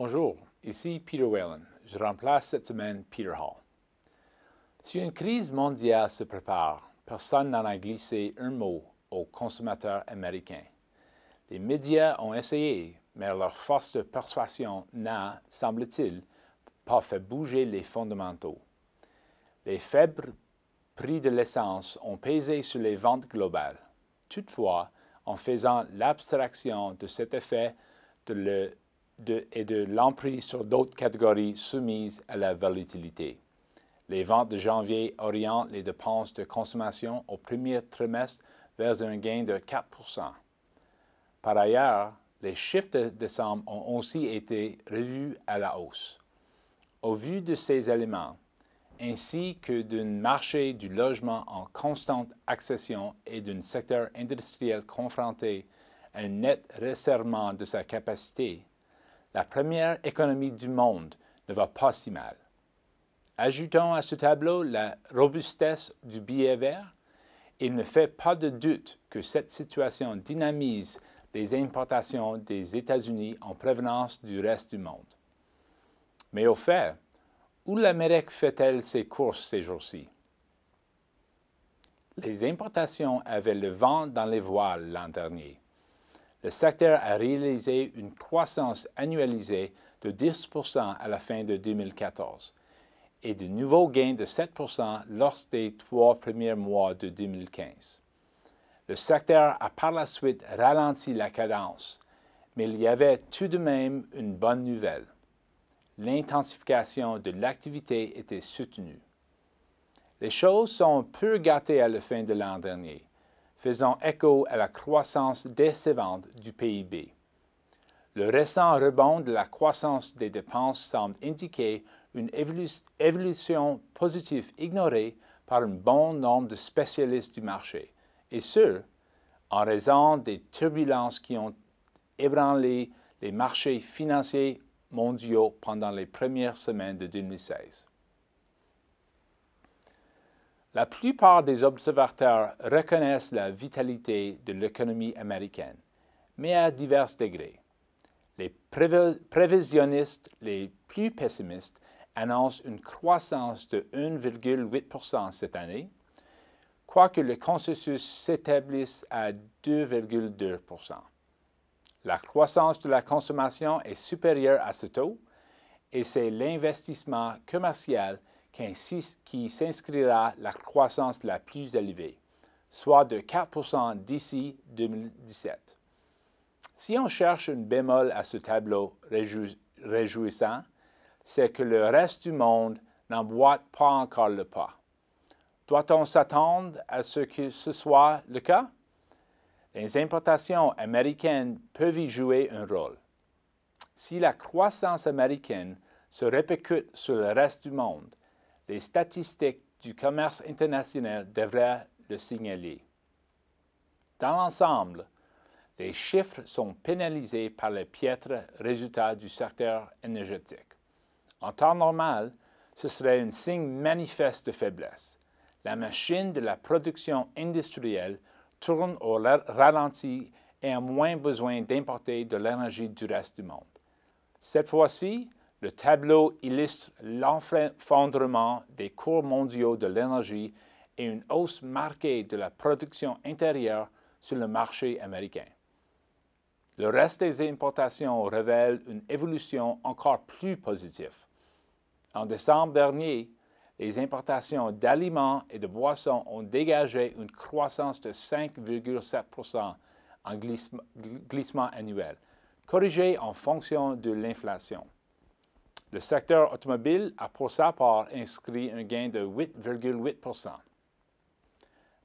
Bonjour, ici Peter Whalen. Je remplace cette semaine Peter Hall. Si une crise mondiale se prépare, personne n'en a glissé un mot aux consommateurs américains. Les médias ont essayé, mais leur force de persuasion n'a, semble-t-il, pas fait bouger les fondamentaux. Les faibles prix de l'essence ont pesé sur les ventes globales. Toutefois, en faisant l'abstraction de cet effet de le de, et de l'emprise sur d'autres catégories soumises à la volatilité. Les ventes de janvier orientent les dépenses de consommation au premier trimestre vers un gain de 4 Par ailleurs, les chiffres de décembre ont aussi été revus à la hausse. Au vu de ces éléments, ainsi que d'un marché du logement en constante accession et d'un secteur industriel confronté à un net resserrement de sa capacité, la première économie du monde ne va pas si mal. Ajoutons à ce tableau la robustesse du billet vert. Il ne fait pas de doute que cette situation dynamise les importations des États-Unis en provenance du reste du monde. Mais au fait, où l'Amérique fait-elle ses courses ces jours-ci? Les importations avaient le vent dans les voiles l'an dernier le secteur a réalisé une croissance annualisée de 10 à la fin de 2014 et de nouveaux gains de 7 lors des trois premiers mois de 2015. Le secteur a par la suite ralenti la cadence, mais il y avait tout de même une bonne nouvelle. L'intensification de l'activité était soutenue. Les choses sont peu gâtées à la fin de l'an dernier faisant écho à la croissance décevante du PIB. Le récent rebond de la croissance des dépenses semble indiquer une évolution positive ignorée par un bon nombre de spécialistes du marché, et ce, en raison des turbulences qui ont ébranlé les marchés financiers mondiaux pendant les premières semaines de 2016. La plupart des observateurs reconnaissent la vitalité de l'économie américaine, mais à divers degrés. Les prévisionnistes les plus pessimistes annoncent une croissance de 1,8 cette année, quoique le consensus s'établisse à 2,2 La croissance de la consommation est supérieure à ce taux et c'est l'investissement commercial qui s'inscrira la croissance la plus élevée, soit de 4 d'ici 2017. Si on cherche une bémol à ce tableau réjouissant, c'est que le reste du monde n'emboîte pas encore le pas. Doit-on s'attendre à ce que ce soit le cas? Les importations américaines peuvent y jouer un rôle. Si la croissance américaine se répercute sur le reste du monde, les statistiques du commerce international devraient le signaler. Dans l'ensemble, les chiffres sont pénalisés par les piètres résultats du secteur énergétique. En temps normal, ce serait un signe manifeste de faiblesse. La machine de la production industrielle tourne au ralenti et a moins besoin d'importer de l'énergie du reste du monde. Cette fois-ci, le tableau illustre l'enfondrement des cours mondiaux de l'énergie et une hausse marquée de la production intérieure sur le marché américain. Le reste des importations révèle une évolution encore plus positive. En décembre dernier, les importations d'aliments et de boissons ont dégagé une croissance de 5,7 en glissement annuel, corrigée en fonction de l'inflation. Le secteur automobile a pour sa part inscrit un gain de 8,8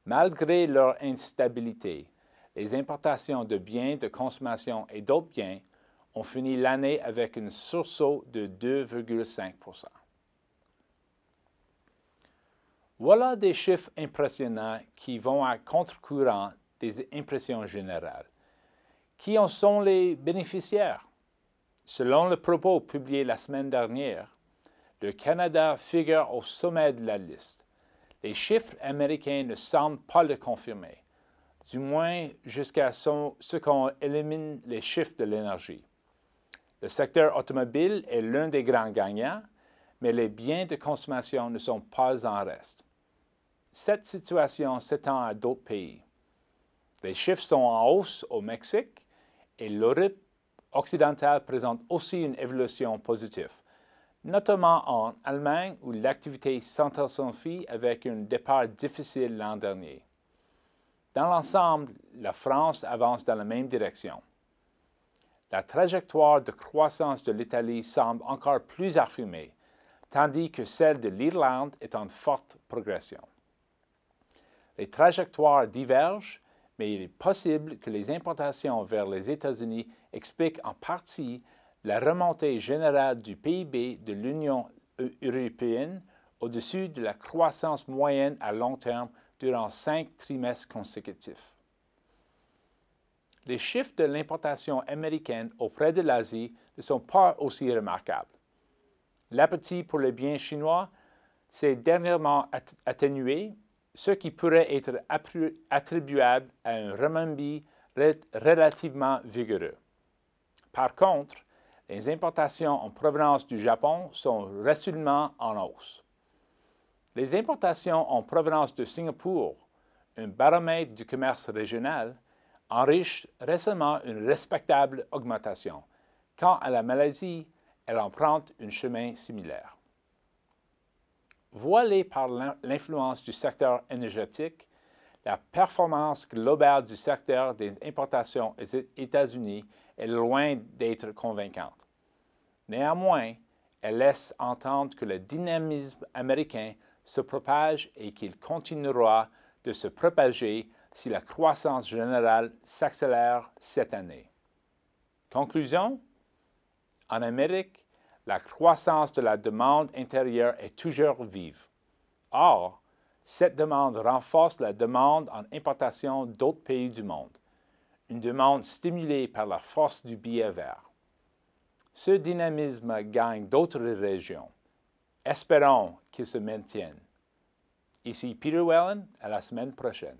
Malgré leur instabilité, les importations de biens de consommation et d'autres biens ont fini l'année avec un sursaut de 2,5 Voilà des chiffres impressionnants qui vont à contre-courant des impressions générales. Qui en sont les bénéficiaires? Selon le propos publié la semaine dernière, le Canada figure au sommet de la liste. Les chiffres américains ne semblent pas le confirmer, du moins jusqu'à ce qu'on élimine les chiffres de l'énergie. Le secteur automobile est l'un des grands gagnants, mais les biens de consommation ne sont pas en reste. Cette situation s'étend à d'autres pays. Les chiffres sont en hausse au Mexique et l'Europe occidentale présente aussi une évolution positive, notamment en Allemagne où l'activité s'intensifie avec un départ difficile l'an dernier. Dans l'ensemble, la France avance dans la même direction. La trajectoire de croissance de l'Italie semble encore plus affirmée, tandis que celle de l'Irlande est en forte progression. Les trajectoires divergent, mais il est possible que les importations vers les États-Unis expliquent en partie la remontée générale du PIB de l'Union européenne au-dessus de la croissance moyenne à long terme durant cinq trimestres consécutifs. Les chiffres de l'importation américaine auprès de l'Asie ne sont pas aussi remarquables. L'appétit pour les biens chinois s'est dernièrement atténué ce qui pourrait être attribuable à un renminbi relativement vigoureux. Par contre, les importations en provenance du Japon sont récemment en hausse. Les importations en provenance de Singapour, un baromètre du commerce régional, enrichissent récemment une respectable augmentation. Quant à la Malaisie, elle emprunte un chemin similaire voilée par l'influence du secteur énergétique, la performance globale du secteur des importations aux États-Unis est loin d'être convaincante. Néanmoins, elle laisse entendre que le dynamisme américain se propage et qu'il continuera de se propager si la croissance générale s'accélère cette année. Conclusion, en Amérique, la croissance de la demande intérieure est toujours vive. Or, cette demande renforce la demande en importation d'autres pays du monde, une demande stimulée par la force du billet vert. Ce dynamisme gagne d'autres régions. Espérons qu'il se maintienne. Ici Peter Wellen, à la semaine prochaine.